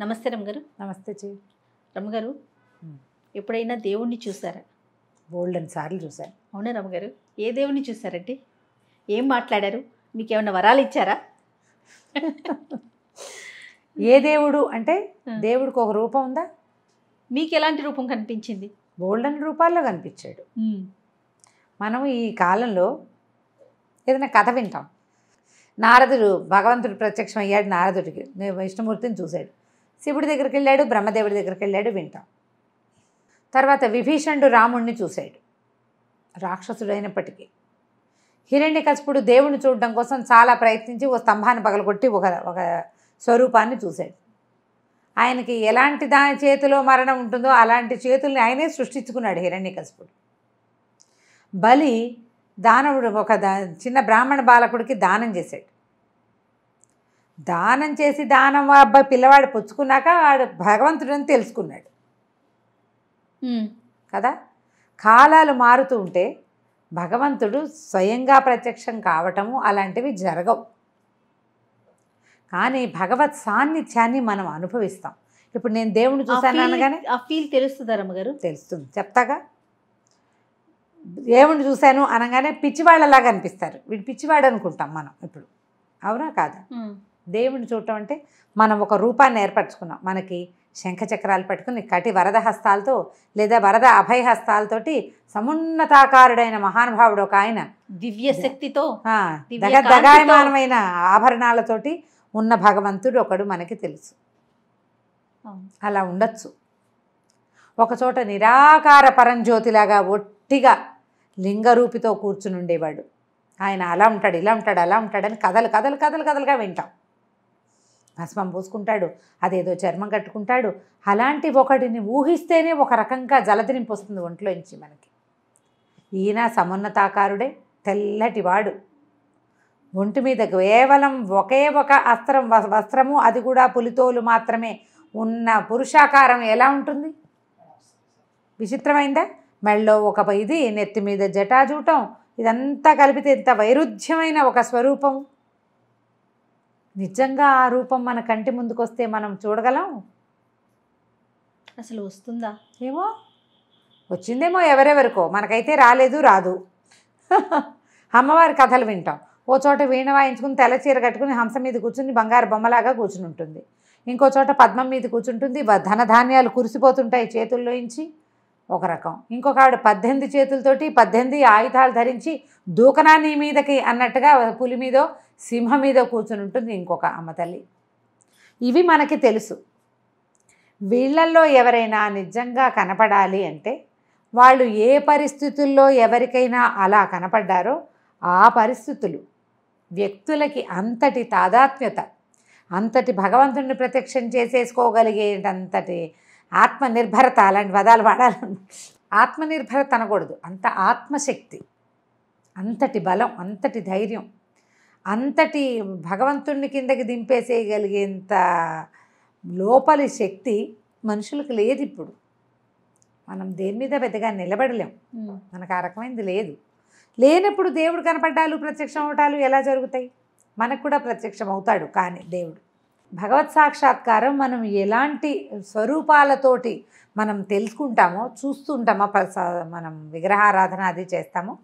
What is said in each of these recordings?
నమస్తే రమ్మగారు నమస్తే చే రమ్మగారు ఎప్పుడైనా దేవుణ్ణి చూసారా గోల్డెన్ సార్లు చూశాను అవునా రమ్మగారు ఏ దేవుణ్ణి చూసారండి ఏం మాట్లాడారు మీకు ఏమైనా వరాలు ఇచ్చారా ఏ దేవుడు అంటే దేవుడికి ఒక రూపం ఉందా మీకు ఎలాంటి రూపం కనిపించింది గోల్డెన్ రూపాల్లో కనిపించాడు మనం ఈ కాలంలో ఏదైనా కథ వింటాం నారదుడు భగవంతుడు ప్రత్యక్షం అయ్యాడు నారదుడికి విష్ణుమూర్తిని చూశాడు శివుడి దగ్గరికి వెళ్ళాడు బ్రహ్మదేవుడి దగ్గరికి వెళ్ళాడు వింటాం తర్వాత విభీషణుడు రాముణ్ణి చూశాడు రాక్షసుడైనప్పటికీ కసిపుడు దేవుణ్ణి చూడడం కోసం చాలా ప్రయత్నించి ఓ స్తంభాన్ని పగలగొట్టి ఒక ఒక స్వరూపాన్ని చూశాడు ఆయనకి ఎలాంటి దాని చేతిలో మరణం ఉంటుందో అలాంటి చేతుల్ని ఆయనే సృష్టించుకున్నాడు కసిపుడు బలి దానవుడు ఒక చిన్న బ్రాహ్మణ బాలకుడికి దానం చేశాడు దానం చేసి దానం అబ్బాయి పిల్లవాడు పుచ్చుకున్నాక వాడు అని తెలుసుకున్నాడు కదా కాలాలు మారుతూ ఉంటే భగవంతుడు స్వయంగా ప్రత్యక్షం కావటము అలాంటివి జరగవు కానీ భగవత్ సాన్నిధ్యాన్ని మనం అనుభవిస్తాం ఇప్పుడు నేను దేవుని చూశాను అనగానే ఆ ఫీల్ తెలుస్తుంది అమ్మగారు తెలుస్తుంది చెప్తాగా దేవుని చూశాను అనగానే పిచ్చివాళ్ళలాగా అనిపిస్తారు వీడు పిచ్చివాడు అనుకుంటాం మనం ఇప్పుడు అవునా కాదా దేవుని చూడటం అంటే మనం ఒక రూపాన్ని ఏర్పరచుకున్నాం మనకి శంఖ చక్రాలు పట్టుకుని కటి వరద హస్తాలతో లేదా వరద అభయ హస్తాలతోటి సమున్నతాకారుడైన మహానుభావుడు ఒక ఆయన దివ్య శక్తితో దగాయమానమైన ఆభరణాలతోటి ఉన్న భగవంతుడు ఒకడు మనకి తెలుసు అలా ఉండొచ్చు ఒకచోట నిరాకార పరంజ్యోతిలాగా ఒట్టిగా లింగరూపితో కూర్చుని ఉండేవాడు ఆయన అలా ఉంటాడు ఇలా ఉంటాడు అలా ఉంటాడని కథలు కథలు కథలు కథలుగా వింటాం భస్మం పూసుకుంటాడు అదేదో చర్మం కట్టుకుంటాడు అలాంటి ఒకటిని ఊహిస్తేనే ఒక రకంగా జలదినింపు వస్తుంది ఒంట్లోంచి మనకి ఈయన సమున్నతాకారుడే తెల్లటివాడు ఒంటి మీద కేవలం ఒకే ఒక అస్త్రం వస్త్రము అది కూడా పులితోలు మాత్రమే ఉన్న పురుషాకారం ఎలా ఉంటుంది విచిత్రమైందా మెళ్ళో ఒక ఇది నెత్తి మీద జటాజూటం ఇదంతా కలిపితే ఇంత వైరుధ్యమైన ఒక స్వరూపం నిజంగా ఆ రూపం మన కంటి ముందుకొస్తే మనం చూడగలం అసలు వస్తుందా ఏమో వచ్చిందేమో ఎవరెవరికో మనకైతే రాలేదు రాదు అమ్మవారి కథలు వింటాం ఓ చోట వీణ వాయించుకుని తెల్ల చీర కట్టుకుని హంస మీద కూర్చుని బంగారు బొమ్మలాగా కూర్చుని ఉంటుంది ఇంకో చోట పద్మం మీద కూర్చుంటుంది ధనధాన్యాలు కురిసిపోతుంటాయి చేతుల్లోంచి ఒక రకం ఇంకొక ఆవిడ పద్దెనిమిది చేతులతోటి పద్దెనిమిది ఆయుధాలు ధరించి దూకనాన్ని మీదకి అన్నట్టుగా పులి మీదో సింహం మీదో కూర్చుని ఉంటుంది ఇంకొక అమ్మ తల్లి ఇవి మనకి తెలుసు వీళ్ళల్లో ఎవరైనా నిజంగా కనపడాలి అంటే వాళ్ళు ఏ పరిస్థితుల్లో ఎవరికైనా అలా కనపడ్డారో ఆ పరిస్థితులు వ్యక్తులకి అంతటి తాదాత్మ్యత అంతటి భగవంతుడిని ప్రత్యక్షం చేసేసుకోగలిగేటంతటి ఆత్మనిర్భరత అలాంటి పదాలు వాడాలని ఆత్మనిర్భరత అనకూడదు అంత ఆత్మశక్తి అంతటి బలం అంతటి ధైర్యం అంతటి భగవంతుణ్ణి కిందకి దింపేసేయగలిగేంత లోపలి శక్తి మనుషులకు లేదు ఇప్పుడు మనం దేని మీద పెద్దగా నిలబడలేం మనకు ఆ రకమైనది లేదు లేనప్పుడు దేవుడు కనపడ్డాలు ప్రత్యక్షం అవటాలు ఎలా జరుగుతాయి మనకు కూడా ప్రత్యక్షం అవుతాడు కానీ దేవుడు భగవత్ సాక్షాత్కారం మనం ఎలాంటి స్వరూపాలతోటి మనం తెలుసుకుంటామో చూస్తుంటామో మనం విగ్రహారాధన అది చేస్తామో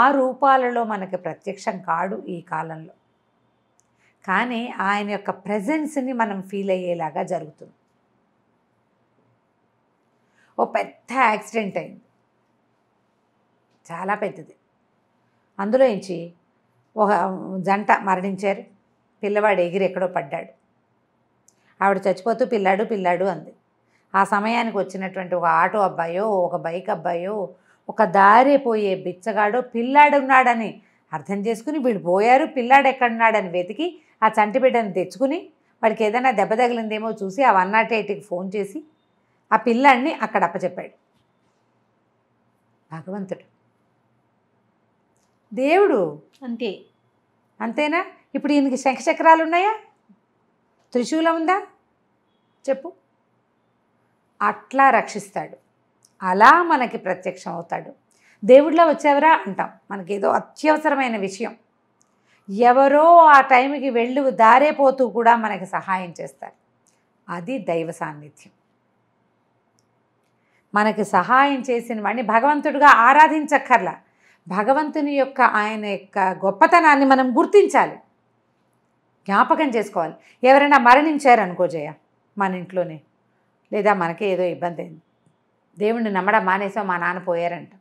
ఆ రూపాలలో మనకి ప్రత్యక్షం కాడు ఈ కాలంలో కానీ ఆయన యొక్క ప్రజెన్స్ని మనం ఫీల్ అయ్యేలాగా జరుగుతుంది ఓ పెద్ద యాక్సిడెంట్ అయింది చాలా పెద్దది అందులోంచి ఒక జంట మరణించారు పిల్లవాడు ఎగిరి ఎక్కడో పడ్డాడు ఆవిడ చచ్చిపోతూ పిల్లాడు పిల్లాడు అంది ఆ సమయానికి వచ్చినటువంటి ఒక ఆటో అబ్బాయో ఒక బైక్ అబ్బాయో ఒక దారి పోయే బిచ్చగాడో పిల్లాడున్నాడని అర్థం చేసుకుని వీడు పోయారు పిల్లాడు ఎక్కడున్నాడని వెతికి ఆ చంటి బిడ్డను తెచ్చుకుని వాడికి ఏదైనా దెబ్బ తగిలిందేమో చూసి ఆ వన్ నాట్ ఎయిట్కి ఫోన్ చేసి ఆ పిల్లాడిని అక్కడ అప్పచెప్పాడు భగవంతుడు దేవుడు అంతే అంతేనా ఇప్పుడు ఈయనకి శంఖచక్రాలు ఉన్నాయా త్రిశూలం ఉందా చెప్పు అట్లా రక్షిస్తాడు అలా మనకి ప్రత్యక్షం అవుతాడు దేవుడిలో వచ్చేవరా అంటాం మనకేదో అత్యవసరమైన విషయం ఎవరో ఆ టైంకి వెళ్ళు దారేపోతూ కూడా మనకి సహాయం చేస్తారు అది దైవ సాన్నిధ్యం మనకి సహాయం చేసిన వాడిని భగవంతుడిగా ఆరాధించక్కర్లా భగవంతుని యొక్క ఆయన యొక్క గొప్పతనాన్ని మనం గుర్తించాలి జ్ఞాపకం చేసుకోవాలి ఎవరైనా మరణించారనుకో జయ మన ఇంట్లోనే లేదా మనకే ఏదో ఇబ్బంది అయింది దేవుణ్ణి నమ్మడం మానేసాం మా నాన్న పోయారంట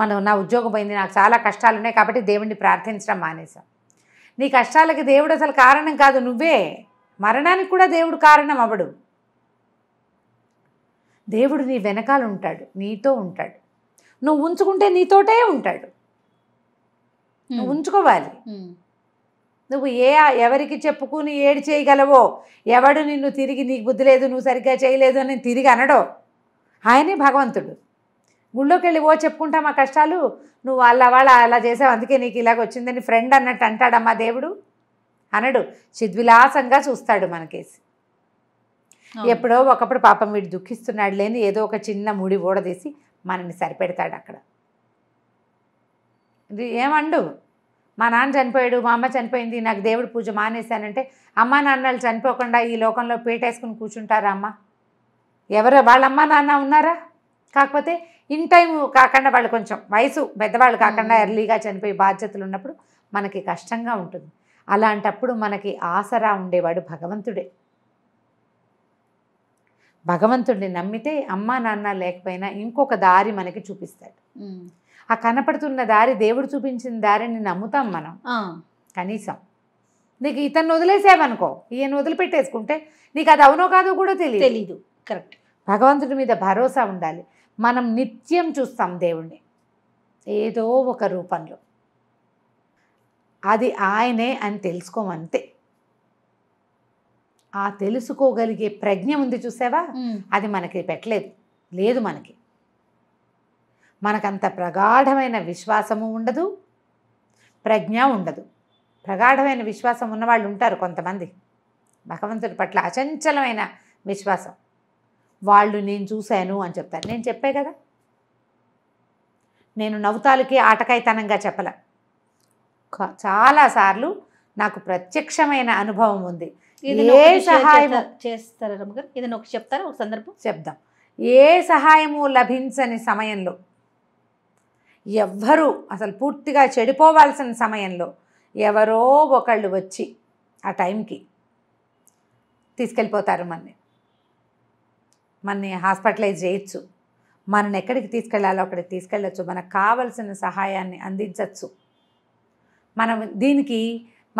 మనం నా ఉద్యోగం పోయింది నాకు చాలా కష్టాలు ఉన్నాయి కాబట్టి దేవుణ్ణి ప్రార్థించడం మానేసాం నీ కష్టాలకి దేవుడు అసలు కారణం కాదు నువ్వే మరణానికి కూడా దేవుడు కారణం అవడు దేవుడు నీ వెనకాల ఉంటాడు నీతో ఉంటాడు నువ్వు ఉంచుకుంటే నీతోటే ఉంటాడు నువ్వు ఉంచుకోవాలి నువ్వు ఏ ఎవరికి చెప్పుకుని ఏడు చేయగలవో ఎవడు నిన్ను తిరిగి నీకు బుద్ధి లేదు నువ్వు సరిగ్గా చేయలేదు అని తిరిగి అనడో ఆయనే భగవంతుడు గుళ్ళోకి వెళ్ళి ఓ చెప్పుకుంటా మా కష్టాలు నువ్వు వాళ్ళ వాళ్ళ అలా చేసావు అందుకే నీకు ఇలాగ వచ్చిందని ఫ్రెండ్ అన్నట్టు అంటాడమ్మా దేవుడు అనడు చిద్విలాసంగా చూస్తాడు మనకేసి ఎప్పుడో ఒకప్పుడు పాపం వీడు దుఃఖిస్తున్నాడు లేని ఏదో ఒక చిన్న ముడి ఊడదీసి మనని సరిపెడతాడు అక్కడ ఏమండు మా నాన్న చనిపోయాడు మా అమ్మ చనిపోయింది నాకు దేవుడు పూజ మానేశానంటే అమ్మ నాన్నలు చనిపోకుండా ఈ లోకంలో పీటేసుకుని కూర్చుంటారా అమ్మ ఎవరు వాళ్ళ అమ్మ నాన్న ఉన్నారా కాకపోతే ఇన్ టైం కాకుండా వాళ్ళు కొంచెం వయసు పెద్దవాళ్ళు కాకుండా ఎర్లీగా చనిపోయే బాధ్యతలు ఉన్నప్పుడు మనకి కష్టంగా ఉంటుంది అలాంటప్పుడు మనకి ఆసరా ఉండేవాడు భగవంతుడే భగవంతుడిని నమ్మితే అమ్మా నాన్న లేకపోయినా ఇంకొక దారి మనకి చూపిస్తాడు ఆ కనపడుతున్న దారి దేవుడు చూపించిన దారిని నమ్ముతాం మనం కనీసం నీకు ఇతను వదిలేసావనుకో ఈయన వదిలిపెట్టేసుకుంటే నీకు అది అవునో కాదో కూడా తెలియదు తెలీదు కరెక్ట్ భగవంతుడి మీద భరోసా ఉండాలి మనం నిత్యం చూస్తాం దేవుణ్ణి ఏదో ఒక రూపంలో అది ఆయనే అని తెలుసుకోమంతే ఆ తెలుసుకోగలిగే ప్రజ్ఞ ఉంది చూసావా అది మనకి పెట్టలేదు లేదు మనకి మనకంత ప్రగాఢమైన విశ్వాసము ఉండదు ప్రజ్ఞ ఉండదు ప్రగాఢమైన విశ్వాసం ఉన్నవాళ్ళు ఉంటారు కొంతమంది భగవంతుడి పట్ల అచంచలమైన విశ్వాసం వాళ్ళు నేను చూశాను అని చెప్తారు నేను చెప్పే కదా నేను నవ్వుతాలకి ఆటకాయితనంగా చెప్పలే చాలాసార్లు నాకు ప్రత్యక్షమైన అనుభవం ఉంది ఏ సహాయం చేస్తారా ఇది గారు ఒక చెప్తారా ఒక సందర్భం చెప్దాం ఏ సహాయము లభించని సమయంలో ఎవ్వరూ అసలు పూర్తిగా చెడిపోవాల్సిన సమయంలో ఎవరో ఒకళ్ళు వచ్చి ఆ టైంకి తీసుకెళ్ళిపోతారు మన్ని మన్ని హాస్పిటలైజ్ చేయొచ్చు మనని ఎక్కడికి తీసుకెళ్లాలో అక్కడికి తీసుకెళ్ళచ్చు మనకు కావలసిన సహాయాన్ని అందించవచ్చు మనం దీనికి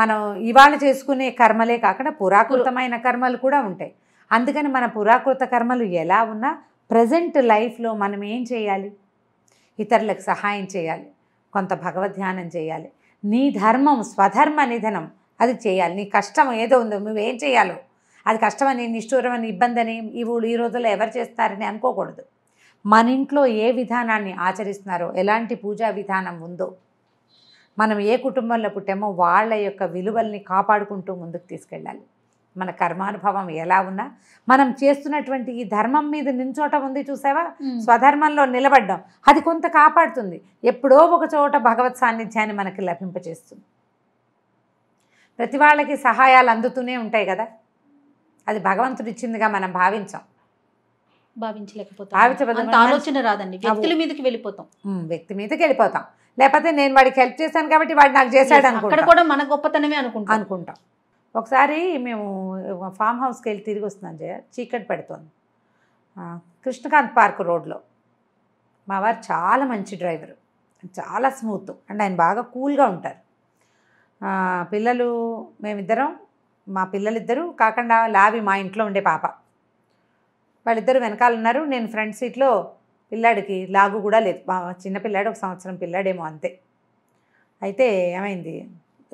మనం ఇవాళ చేసుకునే కర్మలే కాకుండా పురాకృతమైన కర్మలు కూడా ఉంటాయి అందుకని మన పురాకృత కర్మలు ఎలా ఉన్నా ప్రజెంట్ లైఫ్లో మనం ఏం చేయాలి ఇతరులకు సహాయం చేయాలి కొంత భగవద్ధ్యానం చేయాలి నీ ధర్మం స్వధర్మ నిధనం అది చేయాలి నీ కష్టం ఏదో ఉందో నువ్వేం చేయాలో అది కష్టమని నిష్ఠూరమని ఇబ్బందని ఇవి ఈ రోజుల్లో ఎవరు చేస్తారని అనుకోకూడదు మన ఇంట్లో ఏ విధానాన్ని ఆచరిస్తున్నారో ఎలాంటి పూజా విధానం ఉందో మనం ఏ కుటుంబంలో పుట్టామో వాళ్ళ యొక్క విలువల్ని కాపాడుకుంటూ ముందుకు తీసుకెళ్ళాలి మన కర్మానుభవం ఎలా ఉన్నా మనం చేస్తున్నటువంటి ఈ ధర్మం మీద నించోట ఉంది చూసావా స్వధర్మంలో నిలబడ్డం అది కొంత కాపాడుతుంది ఎప్పుడో ఒక చోట భగవత్ సాన్నిధ్యాన్ని మనకి లభింపచేస్తుంది ప్రతి వాళ్ళకి సహాయాలు అందుతూనే ఉంటాయి కదా అది భగవంతుడు ఇచ్చిందిగా మనం భావించాం ఆలోచన రాదండి వ్యక్తుల మీదకి వెళ్ళిపోతాం వ్యక్తి మీదకి వెళ్ళిపోతాం లేకపోతే నేను వాడికి హెల్ప్ చేశాను కాబట్టి వాడు నాకు చేశాడు అనుకుంటా కూడా మన గొప్పతనమే అనుకుంటాం ఒకసారి మేము ఫామ్ హౌస్కి వెళ్ళి తిరిగి వస్తున్నాం జయ చీకటి పెడుతోంది కృష్ణకాంత్ పార్క్ రోడ్లో మా వారు చాలా మంచి డ్రైవరు చాలా స్మూత్ అండ్ ఆయన బాగా కూల్గా ఉంటారు పిల్లలు మేమిద్దరం మా పిల్లలిద్దరూ కాకుండా లాభి మా ఇంట్లో ఉండే పాప వాళ్ళిద్దరు వెనకాల ఉన్నారు నేను ఫ్రంట్ సీట్లో పిల్లాడికి లాగు కూడా లేదు మా చిన్న పిల్లాడు ఒక సంవత్సరం పిల్లాడేమో అంతే అయితే ఏమైంది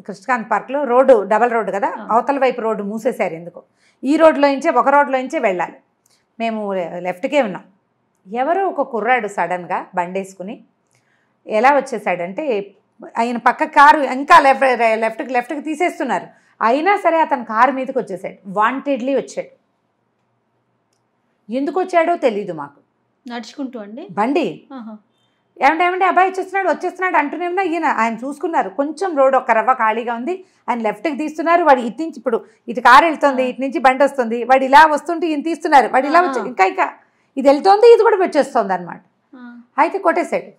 కృష్ణకాంత్ పార్క్లో రోడ్డు డబల్ రోడ్డు కదా అవతల వైపు రోడ్డు మూసేశారు ఎందుకు ఈ రోడ్లో నుంచే ఒక రోడ్లో నుంచే వెళ్ళాలి మేము లెఫ్ట్కే ఉన్నాం ఎవరో ఒక కుర్రాడు సడన్గా బండేసుకుని ఎలా వచ్చేసాడంటే ఆయన పక్క కారు ఇంకా లెఫ్ట్ లెఫ్ట్కి లెఫ్ట్కి తీసేస్తున్నారు అయినా సరే అతను కారు మీదకి వచ్చేసాడు వాంటెడ్లీ వచ్చాడు ఎందుకు వచ్చాడో తెలీదు మాకు నడుచుకుంటూ అండి బండి ఏమంటే ఏమంటే అబ్బాయి వచ్చేస్తున్నాడు వచ్చేస్తున్నాడు ఉన్నా ఈయన ఆయన చూసుకున్నారు కొంచెం రోడ్ ఒక రవ్వ ఖాళీగా ఉంది ఆయన లెఫ్ట్కి తీస్తున్నారు వాడు ఇటు నుంచి ఇప్పుడు ఇటు కారు వెళ్తుంది ఇటు నుంచి బండి వస్తుంది వాడు ఇలా వస్తుంటే ఈయన తీస్తున్నారు వాడు ఇలా వచ్చి ఇంకా ఇంకా ఇది వెళ్తుంది ఇది కూడా వచ్చేస్తుంది అనమాట అయితే కొట్టేశాడు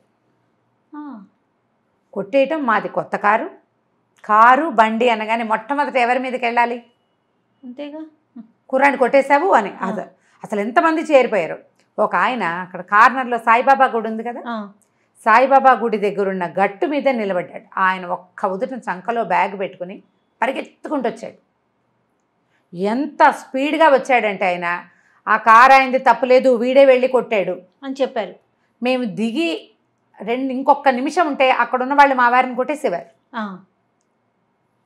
కొట్టేయటం మాది కొత్త కారు కారు బండి అనగానే మొట్టమొదట ఎవరి మీదకి వెళ్ళాలి అంతేగా కుర్రాన్ని కొట్టేశావు అని అసలు ఎంతమంది చేరిపోయారు ఒక ఆయన అక్కడ కార్నర్లో సాయిబాబా గుడి ఉంది కదా సాయిబాబా గుడి దగ్గరున్న గట్టు మీద నిలబడ్డాడు ఆయన ఒక్క ఉదుట చంకలో బ్యాగ్ పెట్టుకుని పరిగెత్తుకుంటూ వచ్చాడు ఎంత స్పీడ్గా వచ్చాడంటే ఆయన ఆ కారు ఆయనది తప్పలేదు వీడే వెళ్ళి కొట్టాడు అని చెప్పారు మేము దిగి రెండు ఇంకొక నిమిషం ఉంటే అక్కడ ఉన్న వాళ్ళు మా వారిని కొట్టేసేవారు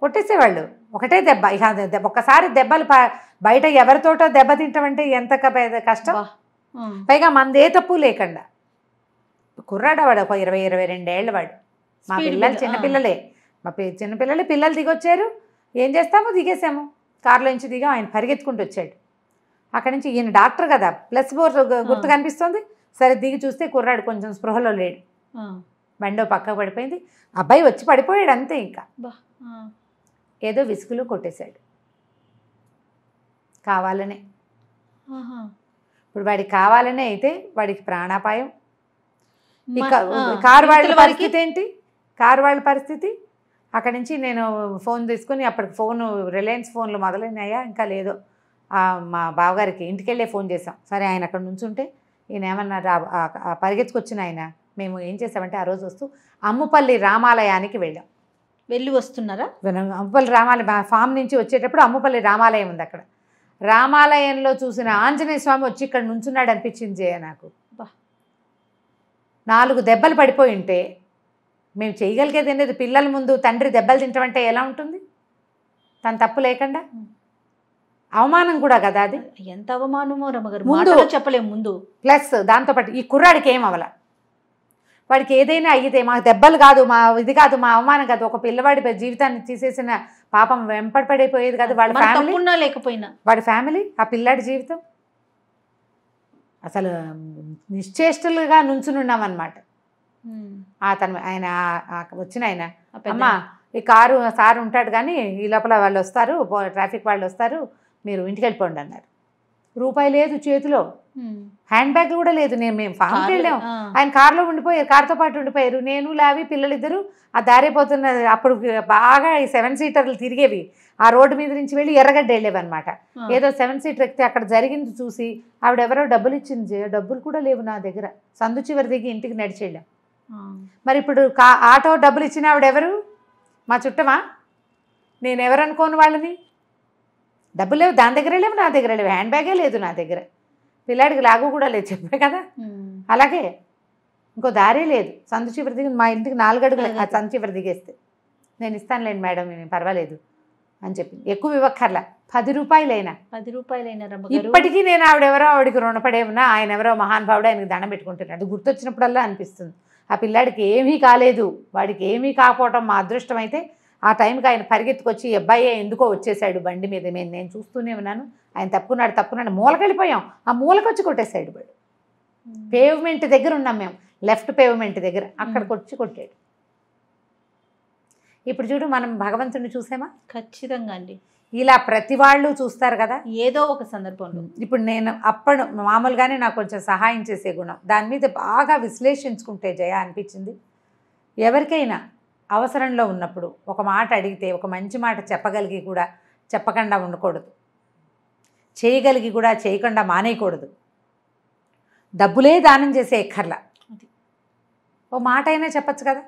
కొట్టేసేవాళ్ళు ఒకటే దెబ్బ ఇక దెబ్బ ఒక్కసారి దెబ్బలు బయట ఎవరితోటో దెబ్బ తింటామంటే ఎంత కష్టం పైగా మందే తప్పు లేకుండా కుర్రాడు వాడు ఒక ఇరవై ఇరవై రెండేళ్ళ వాడు మా పిల్లలు చిన్నపిల్లలే మా చిన్నపిల్లలే పిల్లలు దిగొచ్చారు ఏం చేస్తాము దిగేసాము కారులో నుంచి దిగా ఆయన పరిగెత్తుకుంటూ వచ్చాడు అక్కడి నుంచి ఈయన డాక్టర్ కదా ప్లస్ ఫోర్ గుర్తు కనిపిస్తుంది సరే దిగి చూస్తే కుర్రాడు కొంచెం స్పృహలో లేడు బండో పక్క పడిపోయింది అబ్బాయి వచ్చి పడిపోయాడు అంతే ఇంకా ఏదో విసుగులు కొట్టేశాడు కావాలనే ఇప్పుడు వాడికి కావాలనే అయితే వాడికి ప్రాణాపాయం కారు వాళ్ళ పరిస్థితి ఏంటి కారు వాళ్ళ పరిస్థితి అక్కడి నుంచి నేను ఫోన్ తీసుకుని అప్పటికి ఫోన్ రిలయన్స్ ఫోన్లు మొదలైనాయా ఇంకా లేదో మా బావగారికి ఇంటికెళ్ళే ఫోన్ చేసాం సరే ఆయన అక్కడ నుంచి ఉంటే ఈయన ఏమన్నా పరిగెత్తుకొచ్చిన ఆయన మేము ఏం చేసామంటే ఆ రోజు వస్తూ అమ్ముపల్లి రామాలయానికి వెళ్ళాం వెళ్ళి వస్తున్నారా అమ్ముపల్లి రామాలయం మా ఫామ్ నుంచి వచ్చేటప్పుడు అమ్ముపల్లి రామాలయం ఉంది అక్కడ రామాలయంలో చూసిన ఆంజనేయ స్వామి వచ్చి ఇక్కడ నుంచున్నాడు అనిపించింది నాకు నాలుగు దెబ్బలు పడిపోయి ఉంటే మేము చేయగలిగేది ఏంటి పిల్లల ముందు తండ్రి దెబ్బలు అంటే ఎలా ఉంటుంది తను తప్పు లేకుండా అవమానం కూడా కదా అది ఎంత అవమానమో రమగారు ముందు చెప్పలేము ముందు ప్లస్ దాంతోపాటు ఈ కుర్రాడికి ఏం అవల వాడికి ఏదైనా అయ్యితే మాకు దెబ్బలు కాదు మా ఇది కాదు మా అవమానం కాదు ఒక పిల్లవాడి జీవితాన్ని తీసేసిన పాపం వెంపడి పడిపోయేది కాదు వాడి ఫ్యామిలీ లేకపోయినా వాడి ఫ్యామిలీ ఆ పిల్లాడి జీవితం అసలు నిశ్చేష్టలుగా నుంచునున్నామన్నమాట అతను ఆయన వచ్చిన ఆయన అమ్మా ఈ కారు సార్ ఉంటాడు కానీ ఈ లోపల వాళ్ళు వస్తారు ట్రాఫిక్ వాళ్ళు వస్తారు మీరు ఇంటికి వెళ్ళిపోండి అన్నారు రూపాయి లేదు చేతిలో హ్యాండ్ బ్యాగ్ కూడా లేదు నేను మేము ఫామ్కి వెళ్ళాం ఆయన కారులో ఉండిపోయారు కారుతో పాటు ఉండిపోయారు నేను లావి పిల్లలిద్దరు ఆ దారిపోతున్న అప్పుడు బాగా ఈ సెవెన్ సీటర్లు తిరిగేవి ఆ రోడ్డు మీద నుంచి వెళ్ళి ఎర్రగడ్డ వెళ్ళేవన్నమాట ఏదో సెవెన్ సీటర్ ఎక్కితే అక్కడ జరిగింది చూసి ఆవిడెవరో డబ్బులు ఇచ్చింది డబ్బులు కూడా లేవు నా దగ్గర సందు చివరి దిగి ఇంటికి నడిచి వెళ్ళాం మరి ఇప్పుడు ఆటో డబ్బులు ఇచ్చిన ఆవిడెవరు మా చుట్టమా నేను ఎవరనుకోను వాళ్ళని డబ్బులు లేవు దాని దగ్గర లేవు నా దగ్గర లేవు హ్యాండ్ బ్యాగే లేదు నా దగ్గర పిల్లాడికి లాగు కూడా లేదు చెప్పే కదా hmm. అలాగే ఇంకో దారే లేదు సందు చివరి దిగి మా ఇంటికి నాలుగు అడుగులు సందు చివరి దిగేస్తే నేను ఇస్తానులేండి మేడం పర్వాలేదు అని చెప్పి ఎక్కువ ఇవ్వక్కర్లా పది రూపాయలైనా పది రూపాయలైనా ఇప్పటికీ నేను ఆవిడెవరో ఆవిడకి రుణపడే ఉన్నా ఆయన ఎవరో మహానుభావుడు ఆయనకి దండం పెట్టుకుంటున్నాడు గుర్తొచ్చినప్పుడల్లా అనిపిస్తుంది ఆ పిల్లాడికి ఏమీ కాలేదు వాడికి ఏమీ కాకపోవటం మా అదృష్టం అయితే ఆ టైంకి ఆయన పరిగెత్తుకొచ్చి అబ్బాయే ఎందుకో వచ్చేసాడు బండి మీద మేము నేను చూస్తూనే ఉన్నాను ఆయన తప్పుకున్నాడు తప్పుకున్నాడు మూలకెళ్ళిపోయాం ఆ మూలకొచ్చి కొట్టేశాడు వాడు పేవ్మెంట్ దగ్గర ఉన్నాం మేము లెఫ్ట్ పేవ్మెంట్ దగ్గర అక్కడికి వచ్చి కొట్టాడు ఇప్పుడు చూడు మనం భగవంతుడిని చూసామా ఖచ్చితంగా అండి ఇలా ప్రతి వాళ్ళు చూస్తారు కదా ఏదో ఒక సందర్భంలో ఇప్పుడు నేను అప్పుడు మామూలుగానే నాకు కొంచెం సహాయం చేసే గుణం దాని మీద బాగా విశ్లేషించుకుంటే జయ అనిపించింది ఎవరికైనా అవసరంలో ఉన్నప్పుడు ఒక మాట అడిగితే ఒక మంచి మాట చెప్పగలిగి కూడా చెప్పకుండా ఉండకూడదు చేయగలిగి కూడా చేయకుండా మానేయకూడదు డబ్బులే దానం చేసే అది ఓ మాట అయినా చెప్పచ్చు కదా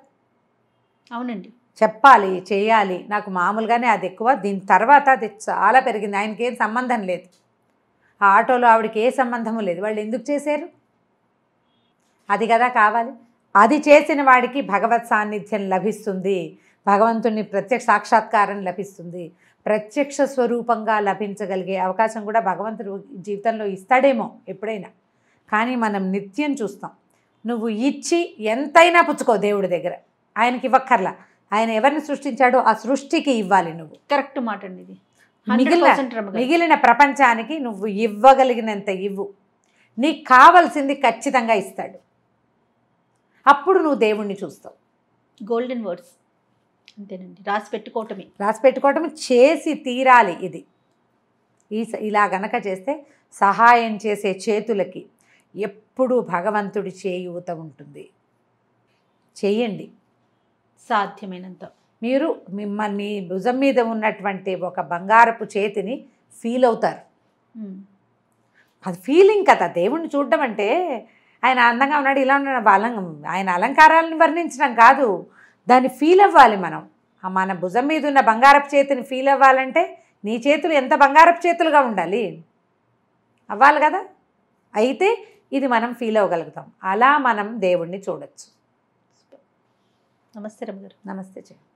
అవునండి చెప్పాలి చేయాలి నాకు మామూలుగానే అది ఎక్కువ దీని తర్వాత అది చాలా పెరిగింది ఆయనకి ఏం సంబంధం లేదు ఆ ఆటోలో ఆవిడకి ఏ సంబంధము లేదు వాళ్ళు ఎందుకు చేశారు అది కదా కావాలి అది చేసిన వాడికి భగవత్ సాన్నిధ్యం లభిస్తుంది భగవంతుని ప్రత్యక్ష సాక్షాత్కారం లభిస్తుంది ప్రత్యక్ష స్వరూపంగా లభించగలిగే అవకాశం కూడా భగవంతుడు జీవితంలో ఇస్తాడేమో ఎప్పుడైనా కానీ మనం నిత్యం చూస్తాం నువ్వు ఇచ్చి ఎంతైనా పుచ్చుకో దేవుడి దగ్గర ఆయనకి ఇవ్వక్కర్లా ఆయన ఎవరిని సృష్టించాడో ఆ సృష్టికి ఇవ్వాలి నువ్వు కరెక్ట్ మాట అండి ఇది మిగిలిన మిగిలిన ప్రపంచానికి నువ్వు ఇవ్వగలిగినంత ఇవ్వు నీకు కావలసింది ఖచ్చితంగా ఇస్తాడు అప్పుడు నువ్వు దేవుణ్ణి చూస్తావు గోల్డెన్ వర్డ్స్ అంతేనండి రాసి పెట్టుకోవటమే రాసి పెట్టుకోవటం చేసి తీరాలి ఇది ఈ ఇలా గనక చేస్తే సహాయం చేసే చేతులకి ఎప్పుడూ భగవంతుడి చేయూత ఉంటుంది చేయండి సాధ్యమైనంత మీరు మిమ్మల్ని భుజం మీద ఉన్నటువంటి ఒక బంగారపు చేతిని ఫీల్ అవుతారు అది ఫీలింగ్ కదా దేవుణ్ణి చూడడం అంటే ఆయన అందంగా ఉన్నాడు ఇలా ఉన్నాడు అలం ఆయన అలంకారాలను వర్ణించడం కాదు దాన్ని ఫీల్ అవ్వాలి మనం మన భుజం మీద ఉన్న బంగారపు చేతిని ఫీల్ అవ్వాలంటే నీ చేతులు ఎంత బంగారపు చేతులుగా ఉండాలి అవ్వాలి కదా అయితే ఇది మనం ఫీల్ అవ్వగలుగుతాం అలా మనం దేవుణ్ణి చూడొచ్చు నమస్తే రమ్మ గారు నమస్తే చెయ్యి